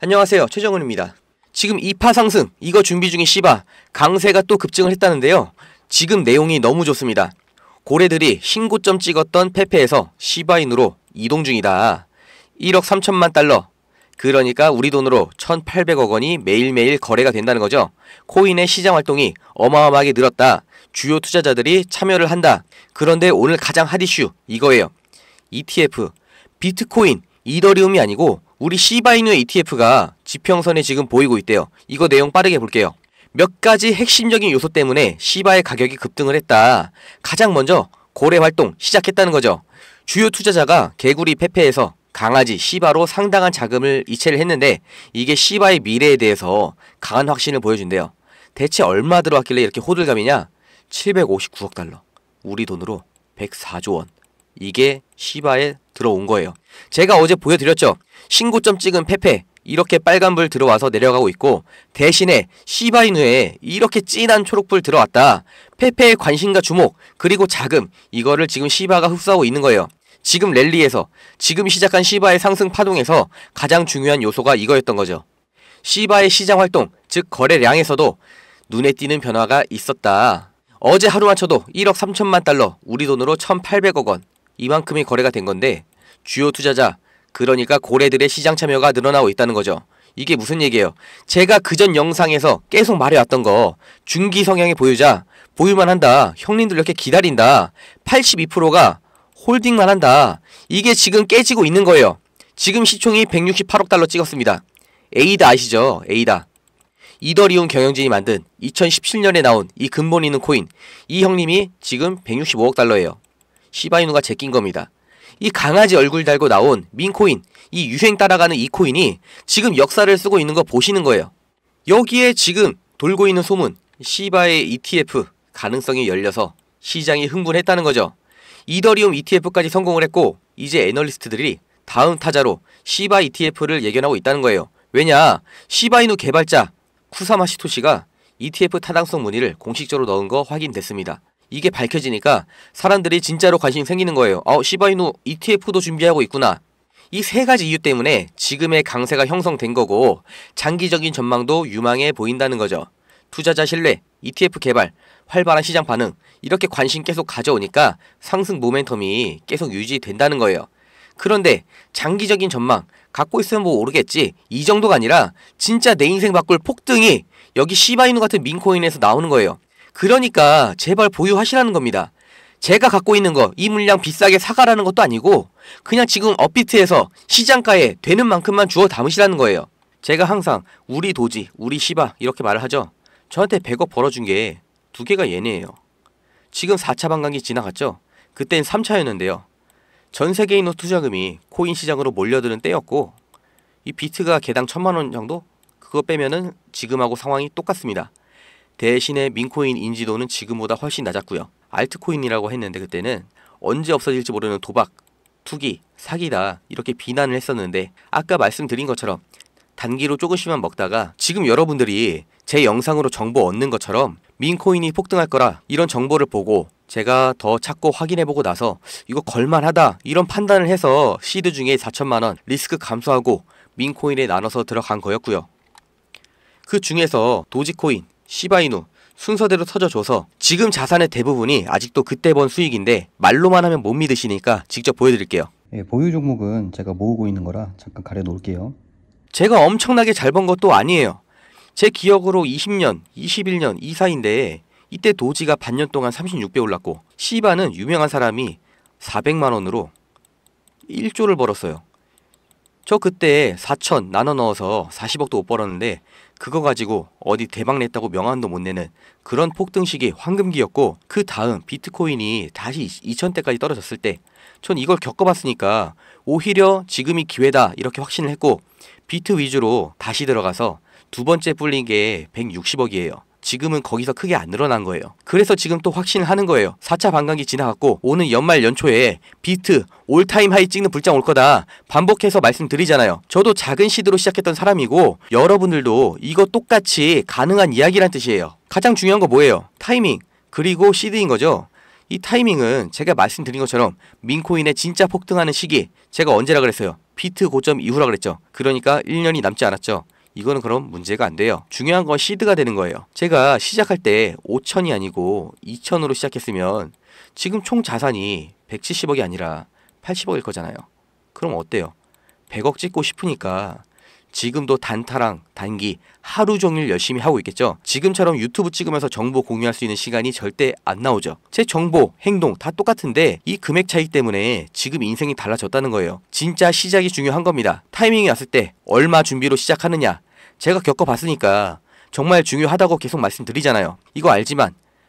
안녕하세요. 최정은입니다. 지금 2파 상승, 이거 준비 중인 시바, 강세가 또 급증을 했다는데요. 지금 내용이 너무 좋습니다. 고래들이 신고점 찍었던 페페에서 시바인으로 이동 중이다. 1억 3천만 달러. 그러니까 우리 돈으로 1,800억 원이 매일매일 거래가 된다는 거죠. 코인의 시장 활동이 어마어마하게 늘었다. 주요 투자자들이 참여를 한다. 그런데 오늘 가장 핫 이슈 이거예요. ETF, 비트코인, 이더리움이 아니고 우리 시바이누 ETF가 지평선에 지금 보이고 있대요. 이거 내용 빠르게 볼게요. 몇 가지 핵심적인 요소 때문에 시바의 가격이 급등을 했다. 가장 먼저 고래 활동 시작했다는 거죠. 주요 투자자가 개구리 페페에서 강아지 시바로 상당한 자금을 이체를 했는데 이게 시바의 미래에 대해서 강한 확신을 보여준대요. 대체 얼마 들어왔길래 이렇게 호들갑이냐? 759억 달러. 우리 돈으로 104조 원. 이게 시바의 들어온 거예요. 제가 어제 보여드렸죠. 신고점 찍은 페페 이렇게 빨간불 들어와서 내려가고 있고 대신에 시바이누에 이렇게 진한 초록불 들어왔다. 페페의 관심과 주목 그리고 자금 이거를 지금 시바가 흡수하고 있는 거예요. 지금 랠리에서 지금 시작한 시바의 상승 파동에서 가장 중요한 요소가 이거였던 거죠. 시바의 시장 활동 즉 거래량에서도 눈에 띄는 변화가 있었다. 어제 하루만 쳐도 1억 3천만 달러, 우리 돈으로 1,800억 원. 이만큼이 거래가 된 건데 주요 투자자 그러니까 고래들의 시장 참여가 늘어나고 있다는 거죠. 이게 무슨 얘기예요? 제가 그 전 영상에서 계속 말해왔던 거 중기 성향의 보유자 보유만 한다 형님들 이렇게 기다린다 82%가 홀딩만 한다 이게 지금 깨지고 있는 거예요. 지금 시총이 168억 달러 찍었습니다. 에이다 아시죠? 에이다. 이더리움 경영진이 만든 2017년에 나온 이 근본 있는 코인 이 형님이 지금 165억 달러예요. 시바이누가 제낀 겁니다. 이 강아지 얼굴 달고 나온 민코인, 이 유행 따라가는 이 코인이 지금 역사를 쓰고 있는 거 보시는 거예요. 여기에 지금 돌고 있는 소문, 시바의 ETF 가능성이 열려서 시장이 흥분했다는 거죠. 이더리움 ETF까지 성공을 했고 이제 애널리스트들이 다음 타자로 시바 ETF를 예견하고 있다는 거예요. 왜냐? 시바이누 개발자 쿠사마시토시가 ETF 타당성 문의를 공식적으로 넣은 거 확인됐습니다. 이게 밝혀지니까 사람들이 진짜로 관심이 생기는 거예요. 어, 시바이노 ETF도 준비하고 있구나. 이 세 가지 이유 때문에 지금의 강세가 형성된 거고 장기적인 전망도 유망해 보인다는 거죠. 투자자 신뢰, ETF 개발, 활발한 시장 반응 이렇게 관심 계속 가져오니까 상승 모멘텀이 계속 유지된다는 거예요. 그런데 장기적인 전망 갖고 있으면 뭐 모르겠지 이 정도가 아니라 진짜 내 인생 바꿀 폭등이 여기 시바이누 같은 민코인에서 나오는 거예요. 그러니까 제발 보유하시라는 겁니다. 제가 갖고 있는 거 이 물량 비싸게 사가라는 것도 아니고 그냥 지금 업비트에서 시장가에 되는 만큼만 주워 담으시라는 거예요. 제가 항상 우리 도지, 우리 시바 이렇게 말을 하죠. 저한테 100억 벌어준 게 두 개가 얘네예요. 지금 4차 반감기 지나갔죠? 그땐 3차였는데요. 전 세계인의 투자금이 코인 시장으로 몰려드는 때였고 이 비트가 개당 천만 원 정도? 그거 빼면은 지금하고 상황이 똑같습니다. 대신에 민코인 인지도는 지금보다 훨씬 낮았고요. 알트코인이라고 했는데 그때는 언제 없어질지 모르는 도박, 투기, 사기다 이렇게 비난을 했었는데 아까 말씀드린 것처럼 단기로 조금씩만 먹다가 지금 여러분들이 제 영상으로 정보 얻는 것처럼 민코인이 폭등할 거라 이런 정보를 보고 제가 더 찾고 확인해보고 나서 이거 걸만하다 이런 판단을 해서 시드 중에 4천만원 리스크 감소하고 민코인에 나눠서 들어간 거였고요. 그 중에서 도지코인, 시바이누 순서대로 터져줘서 지금 자산의 대부분이 아직도 그때 번 수익인데 말로만 하면 못 믿으시니까 직접 보여드릴게요. 예, 보유 종목은 제가 모으고 있는 거라 잠깐 가려놓을게요. 제가 엄청나게 잘 번 것도 아니에요. 제 기억으로 20년, 21년 이사인데 이때 도지가 반년 동안 36배 올랐고 시바는 유명한 사람이 400만 원으로 1조를 벌었어요. 저 그때 4천 나눠 넣어서 40억도 못 벌었는데 그거 가지고 어디 대박 냈다고 명함도 못 내는 그런 폭등식이 황금기였고 그 다음 비트코인이 다시 2 0 0 0대까지 떨어졌을 때 전 이걸 겪어봤으니까 오히려 지금이 기회다 이렇게 확신을 했고 비트 위주로 다시 들어가서 두 번째 불린 게 160억이에요. 지금은 거기서 크게 안 늘어난 거예요. 그래서 지금 또 확신을 하는 거예요. 4차 반감기 지나갔고 오는 연말 연초에 비트 올타임 하이 찍는 불장 올 거다. 반복해서 말씀드리잖아요. 저도 작은 시드로 시작했던 사람이고 여러분들도 이거 똑같이 가능한 이야기란 뜻이에요. 가장 중요한 거 뭐예요? 타이밍 그리고 시드인 거죠. 이 타이밍은 제가 말씀드린 것처럼 민코인의 진짜 폭등하는 시기 제가 언제라 그랬어요? 비트 고점 이후라 그랬죠. 그러니까 1년이 남지 않았죠. 이거는 그럼 문제가 안 돼요. 중요한 건 시드가 되는 거예요. 제가 시작할 때 5천이 아니고 2천으로 시작했으면 지금 총 자산이 170억이 아니라 80억일 거잖아요. 그럼 어때요? 100억 찍고 싶으니까 지금도 단타랑 단기 하루 종일 열심히 하고 있겠죠. 지금처럼 유튜브 찍으면서 정보 공유할 수 있는 시간이 절대 안 나오죠. 제 정보, 행동 다 똑같은데 이 금액 차이 때문에 지금 인생이 달라졌다는 거예요. 진짜 시작이 중요한 겁니다. 타이밍이 왔을 때 얼마 준비로 시작하느냐. 제가 겪어봤으니까 정말 중요하다고 계속 말씀드리잖아요. 이거 알지만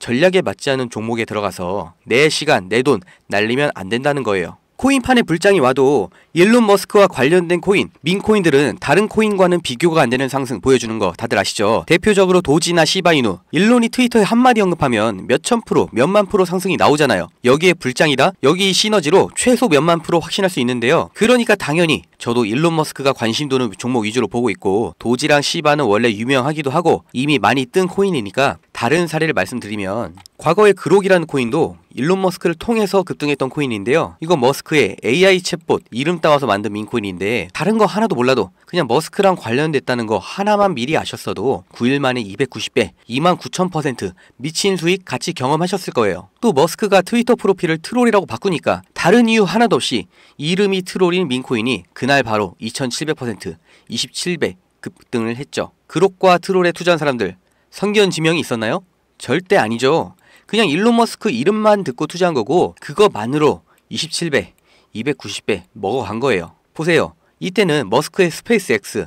전략에 맞지 않은 종목에 들어가서 내 시간, 내 돈 날리면 안 된다는 거예요. 코인판에 불장이 와도 일론 머스크와 관련된 코인, 민코인들은 다른 코인과는 비교가 안 되는 상승 보여주는 거 다들 아시죠? 대표적으로 도지나 시바이누. 일론이 트위터에 한마디 언급하면 몇천 프로, 몇만 프로 상승이 나오잖아요. 여기에 불장이다? 여기 시너지로 최소 몇만 프로 확신할 수 있는데요. 그러니까 당연히 저도 일론 머스크가 관심 도는 종목 위주로 보고 있고 도지랑 시바는 원래 유명하기도 하고 이미 많이 뜬 코인이니까 다른 사례를 말씀드리면 과거의 그록이라는 코인도 일론 머스크를 통해서 급등했던 코인인데요. 이거 머스크의 AI 챗봇 이름 따와서 만든 민코인인데 다른 거 하나도 몰라도 그냥 머스크랑 관련됐다는 거 하나만 미리 아셨어도 9일 만에 290배, 29,000% 미친 수익 같이 경험하셨을 거예요. 또 머스크가 트위터 프로필을 트롤이라고 바꾸니까 다른 이유 하나도 없이 이름이 트롤인 민코인이 그날 바로 2,700%, 27배 급등을 했죠. 그록과 트롤에 투자한 사람들 선견 지명이 있었나요? 절대 아니죠. 그냥 일론 머스크 이름만 듣고 투자한 거고 그거만으로 27배, 290배 먹어간 거예요. 보세요. 이때는 머스크의 스페이스X,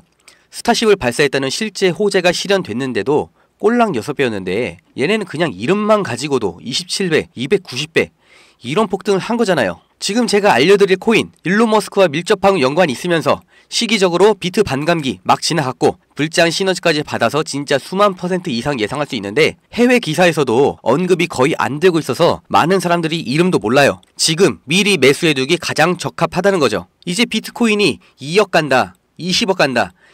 스타쉽을 발사했다는 실제 호재가 실현됐는데도 꼴랑 6배였는데 얘네는 그냥 이름만 가지고도 27배, 290배 이런 폭등을 한 거잖아요. 지금 제가 알려드릴 코인 일론 머스크와 밀접한 연관이 있으면서 시기적으로 비트 반감기 막 지나갔고 불장 시너지까지 받아서 진짜 수만 퍼센트 이상 예상할 수 있는데 해외 기사에서도 언급이 거의 안 되고 있어서 많은 사람들이 이름도 몰라요. 지금 미리 매수해두기 가장 적합하다는 거죠. 이제 비트코인이 2억 간다, 20억 간다,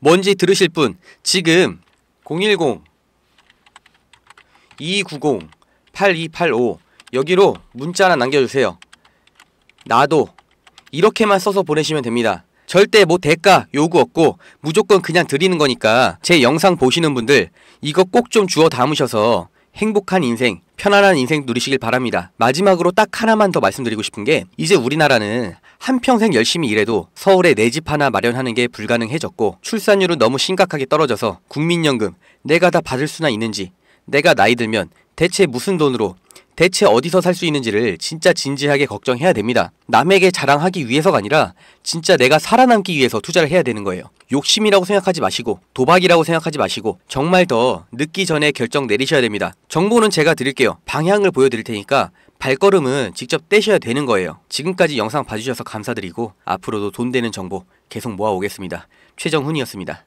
뭔지 들으실 분 지금 010 290 8285 여기로 문자 하나 남겨주세요. 나도 이렇게만 써서 보내시면 됩니다. 절대 뭐 대가 요구 없고 무조건 그냥 드리는 거니까 제 영상 보시는 분들 이거 꼭 좀 주워 담으셔서 행복한 인생, 편안한 인생 누리시길 바랍니다. 마지막으로 딱 하나만 더 말씀드리고 싶은 게 이제 우리나라는 한평생 열심히 일해도 서울에 내 집 하나 마련하는 게 불가능해졌고 출산율은 너무 심각하게 떨어져서 국민연금 내가 다 받을 수나 있는지 내가 나이 들면 대체 무슨 돈으로 대체 어디서 살 수 있는지를 진짜 진지하게 걱정해야 됩니다. 남에게 자랑하기 위해서가 아니라 진짜 내가 살아남기 위해서 투자를 해야 되는 거예요. 욕심이라고 생각하지 마시고 도박이라고 생각하지 마시고 정말 더 늦기 전에 결정 내리셔야 됩니다. 정보는 제가 드릴게요. 방향을 보여드릴 테니까 발걸음은 직접 떼셔야 되는 거예요. 지금까지 영상 봐주셔서 감사드리고 앞으로도 돈 되는 정보 계속 모아오겠습니다. 최정훈이었습니다.